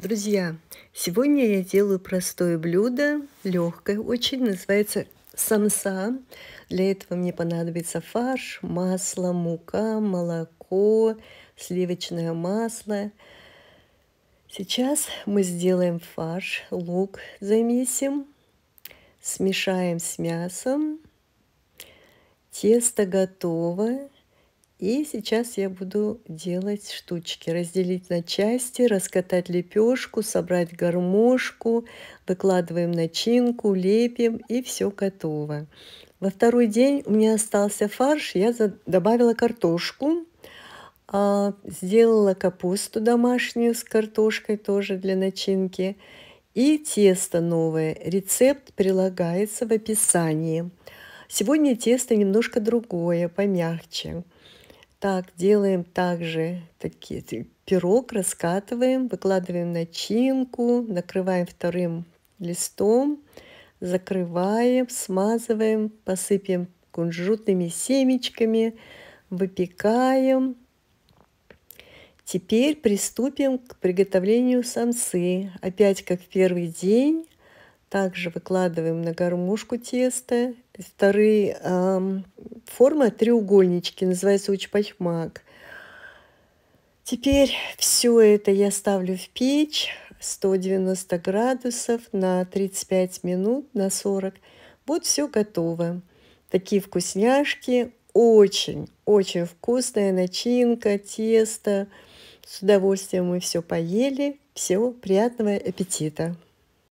Друзья, сегодня я делаю простое блюдо, легкое очень, называется самса. Для этого мне понадобится фарш, масло, мука, молоко, сливочное масло. Сейчас мы сделаем фарш, лук замесим, смешаем с мясом. Тесто готово. И сейчас я буду делать штучки. Разделить на части, раскатать лепешку, собрать гармошку, выкладываем начинку, лепим и все готово. Во второй день у меня остался фарш, я добавила картошку, а, сделала капусту домашнюю с картошкой тоже для начинки. И тесто новое. Рецепт прилагается в описании. Сегодня тесто немножко другое, помягче. Так, делаем также такие пирог, раскатываем, выкладываем начинку, накрываем вторым листом, закрываем, смазываем, посыпем кунжутными семечками, выпекаем. Теперь приступим к приготовлению самсы. Опять как в первый день, также выкладываем на гармошку тесто. Вторые эм, форма треугольнички, называется учпачмак. Теперь все это я ставлю в печь 190 градусов на 35 минут, на 40. Вот все готово. Такие вкусняшки, очень-очень вкусная начинка, тесто. С удовольствием мы все поели. Всего приятного аппетита!